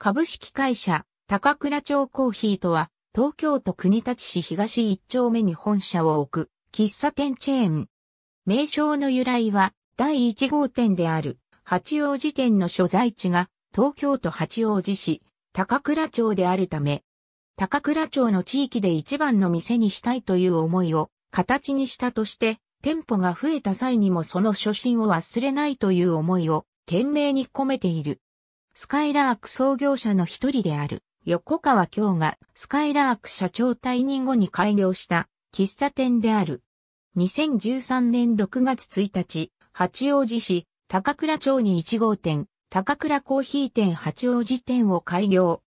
株式会社、高倉町コーヒーとは、東京都国立市東一丁目に本社を置く、喫茶店チェーン。名称の由来は、第1号店である、八王子店の所在地が、東京都八王子市、高倉町であるため、高倉町の地域で一番の店にしたいという思いを、形にしたとして、店舗が増えた際にもその初心を忘れないという思いを、店名に込めている。スカイラーク創業者の一人である、横川京がスカイラーク社長退任後に開業した喫茶店である。2013年6月1日、八王子市高倉町に1号店、高倉コーヒー店八王子店を開業。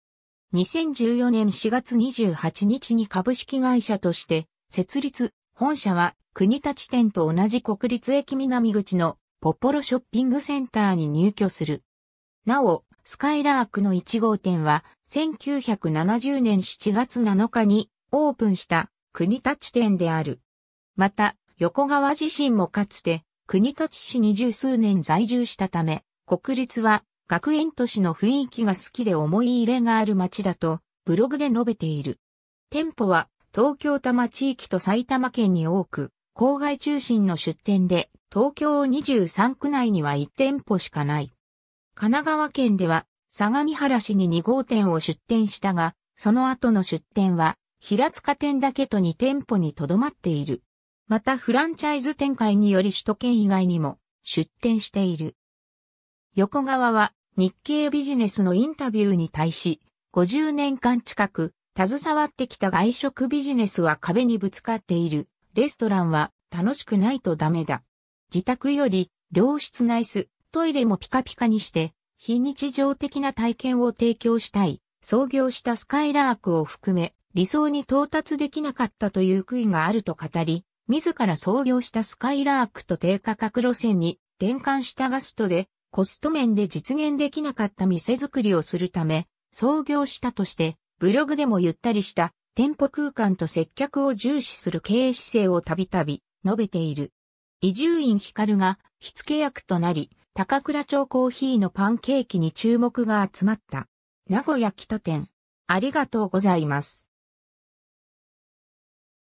2014年4月28日に株式会社として設立、本社は国立店と同じ国立駅南口のポポロショッピングセンターに入居する。なお、スカイラークの1号店は、1970年7月7日にオープンした国立店である。また、横川自身もかつて、国立市に十数年在住したため、国立は学園都市の雰囲気が好きで思い入れがある街だと、ブログで述べている。店舗は、東京多摩地域と埼玉県に多く、郊外中心の出店で、東京23区内には1店舗しかない。神奈川県では、相模原市に2号店を出店したが、その後の出店は、平塚店だけと2店舗にとどまっている。またフランチャイズ展開により首都圏以外にも出店している。横川は日経ビジネスのインタビューに対し、50年間近く携わってきた外食ビジネスは壁にぶつかっている。レストランは楽しくないとダメだ。自宅より良質な椅子、トイレもピカピカにして、非日常的な体験を提供したい、創業したスカイラークを含め、理想に到達できなかったという悔いがあると語り、自ら創業したスカイラークと低価格路線に転換したガストで、コスト面で実現できなかった店作りをするため、創業したとして、ブログでもゆったりした店舗空間と接客を重視する経営姿勢をたびたび述べている。移住院ヒカルが火付け役となり、高倉町コーヒーのパンケーキに注目が集まった。名古屋北店。ありがとうございます。